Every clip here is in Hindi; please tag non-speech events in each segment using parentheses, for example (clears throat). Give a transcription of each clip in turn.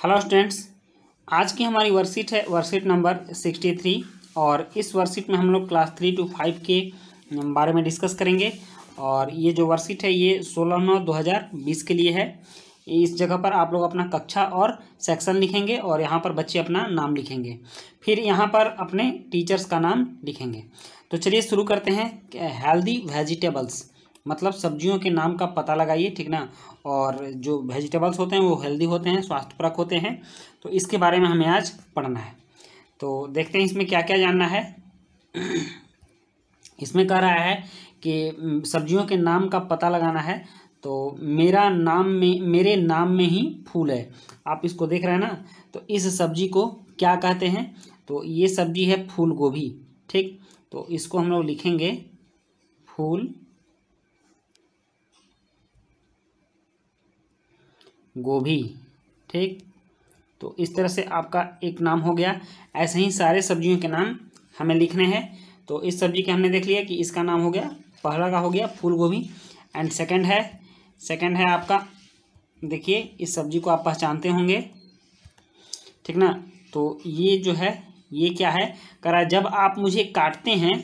हेलो स्टूडेंट्स आज की हमारी वर्कशीट है वर्कशीट नंबर सिक्सटी थ्री और इस वर्कशीट में हम लोग क्लास थ्री टू फाइव के बारे में डिस्कस करेंगे और ये जो वर्कशीट है ये सोलह नौ दो हज़ार बीस के लिए है इस जगह पर आप लोग अपना कक्षा और सेक्शन लिखेंगे और यहाँ पर बच्चे अपना नाम लिखेंगे फिर यहाँ पर अपने टीचर्स का नाम लिखेंगे तो चलिए शुरू करते हैं हेल्दी वेजिटेबल्स मतलब सब्जियों के नाम का पता लगाइए ठीक ना और जो वेजिटेबल्स होते हैं वो हेल्दी होते हैं स्वास्थ्यपरक होते हैं तो इसके बारे में हमें आज पढ़ना है तो देखते हैं इसमें क्या क्या जानना है (clears throat) इसमें कह रहा है कि सब्जियों के नाम का पता लगाना है तो मेरा नाम में मेरे नाम में ही फूल है आप इसको देख रहे हैं ना तो इस सब्जी को क्या कहते हैं तो ये सब्जी है फूल गोभी ठीक तो इसको हम लोग लिखेंगे फूल गोभी ठीक तो इस तरह से आपका एक नाम हो गया ऐसे ही सारे सब्जियों के नाम हमें लिखने हैं तो इस सब्जी के हमने देख लिया कि इसका नाम हो गया पहला का हो गया फूल गोभी एंड सेकंड है सेकंड है आपका देखिए इस सब्जी को आप पहचानते होंगे ठीक ना तो ये जो है ये क्या है करा जब आप मुझे काटते हैं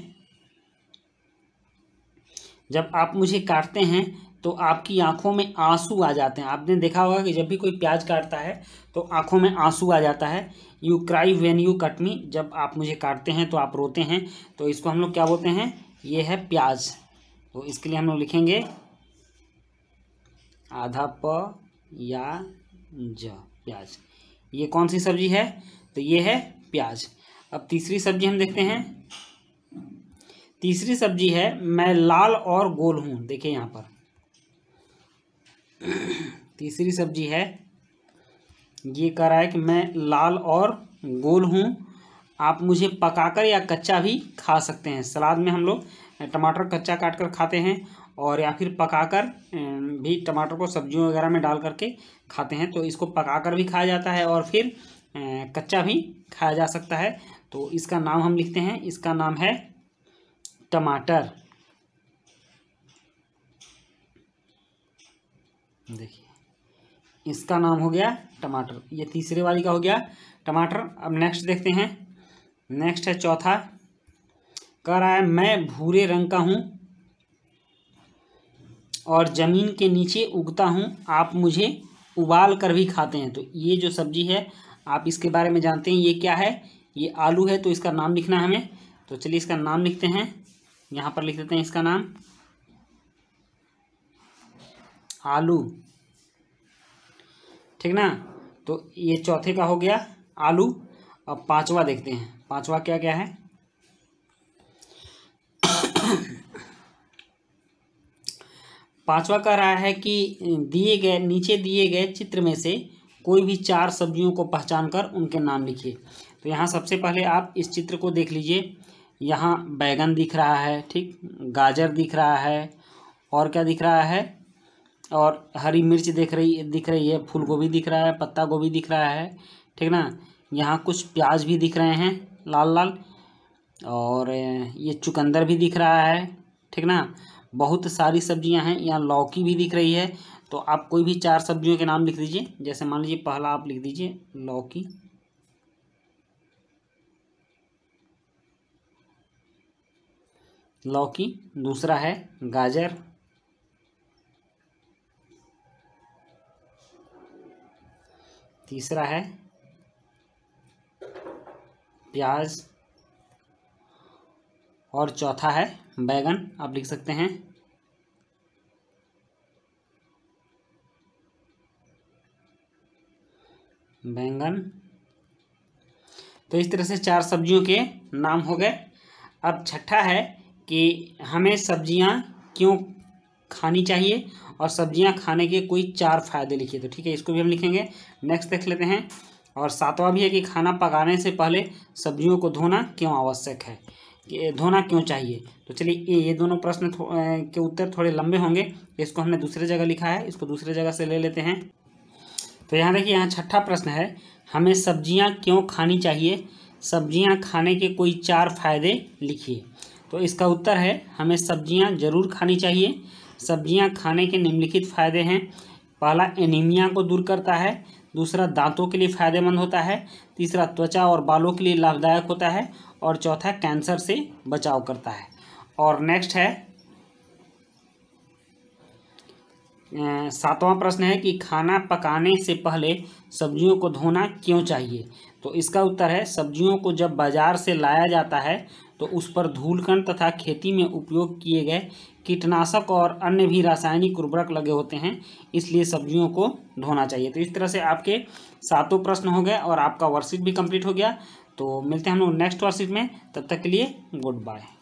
जब आप मुझे काटते हैं तो आपकी आंखों में आंसू आ जाते हैं आपने देखा होगा कि जब भी कोई प्याज काटता है तो आंखों में आंसू आ जाता है you cry when you cut me जब आप मुझे काटते हैं तो आप रोते हैं तो इसको हम लोग क्या बोलते हैं ये है प्याज तो इसके लिए हम लोग लिखेंगे आधा प या ज प्याज ये कौन सी सब्जी है तो ये है प्याज अब तीसरी सब्जी हम देखते हैं तीसरी सब्जी है मैं लाल और गोल हूँ देखिए यहाँ पर तीसरी सब्जी है ये कह रहा है कि मैं लाल और गोल हूँ आप मुझे पकाकर या कच्चा भी खा सकते हैं सलाद में हम लोग टमाटर कच्चा काट कर खाते हैं और या फिर पकाकर भी टमाटर को सब्जियों वगैरह में डाल करके खाते हैं तो इसको पकाकर भी खाया जाता है और फिर कच्चा भी खाया जा सकता है तो इसका नाम हम लिखते हैं इसका नाम है टमाटर देखिए इसका नाम हो गया टमाटर ये तीसरे वाली का हो गया टमाटर अब नेक्स्ट देखते हैं नेक्स्ट है चौथा कह रहा है मैं भूरे रंग का हूँ और ज़मीन के नीचे उगता हूँ आप मुझे उबाल कर भी खाते हैं तो ये जो सब्जी है आप इसके बारे में जानते हैं ये क्या है ये आलू है तो इसका नाम लिखना है हमें तो चलिए इसका नाम लिखते हैं यहाँ पर लिख देते हैं इसका नाम आलू ठीक ना तो ये चौथे का हो गया आलू अब पांचवा देखते हैं पांचवा क्या क्या है पांचवा कह रहा है कि दिए गए नीचे दिए गए चित्र में से कोई भी चार सब्जियों को पहचान कर उनके नाम लिखिए तो यहाँ सबसे पहले आप इस चित्र को देख लीजिए यहाँ बैगन दिख रहा है ठीक गाजर दिख रहा है और क्या दिख रहा है और हरी मिर्च दिख रही दिख रही है फूल गोभी दिख रहा है पत्ता गोभी दिख रहा है ठीक ना यहाँ कुछ प्याज भी दिख रहे हैं लाल लाल और ये चुकंदर भी दिख रहा है ठीक ना बहुत सारी सब्जियां हैं यहाँ लौकी भी दिख रही है तो आप कोई भी चार सब्जियों के नाम लिख दीजिए जैसे मान लीजिए पहला आप लिख दीजिए लौकी लौकी दूसरा है गाजर तीसरा है प्याज और चौथा है बैगन आप लिख सकते हैं बैंगन तो इस तरह से चार सब्जियों के नाम हो गए अब छठा है कि हमें सब्जियां क्यों खानी चाहिए और सब्जियां खाने के कोई चार फायदे लिखिए तो ठीक है इसको भी हम लिखेंगे नेक्स्ट देख लेते हैं और सातवां भी है कि खाना पकाने से पहले सब्जियों को धोना क्यों आवश्यक है धोना क्यों चाहिए तो चलिए ये दोनों प्रश्न के उत्तर थोड़े लंबे होंगे इसको हमने दूसरे जगह लिखा है इसको दूसरे जगह से ले लेते हैं तो यहाँ देखिए यहाँ छठा प्रश्न है हमें सब्जियाँ क्यों खानी चाहिए सब्जियाँ खाने के कोई चार फायदे लिखिए तो इसका उत्तर है हमें सब्जियाँ ज़रूर खानी चाहिए सब्जियां खाने के निम्नलिखित फ़ायदे हैं पहला एनीमिया को दूर करता है दूसरा दांतों के लिए फ़ायदेमंद होता है तीसरा त्वचा और बालों के लिए लाभदायक होता है और चौथा कैंसर से बचाव करता है और नेक्स्ट है सातवां प्रश्न है कि खाना पकाने से पहले सब्जियों को धोना क्यों चाहिए तो इसका उत्तर है सब्जियों को जब बाजार से लाया जाता है तो उस पर धूलकण तथा खेती में उपयोग किए गए कीटनाशक और अन्य भी रासायनिक उर्वरक लगे होते हैं इसलिए सब्जियों को धोना चाहिए तो इस तरह से आपके सातों प्रश्न हो गए और आपका वर्कशीट भी कंप्लीट हो गया तो मिलते हैं हम लोग नेक्स्ट वर्कशीट में तब तक के लिए गुड बाय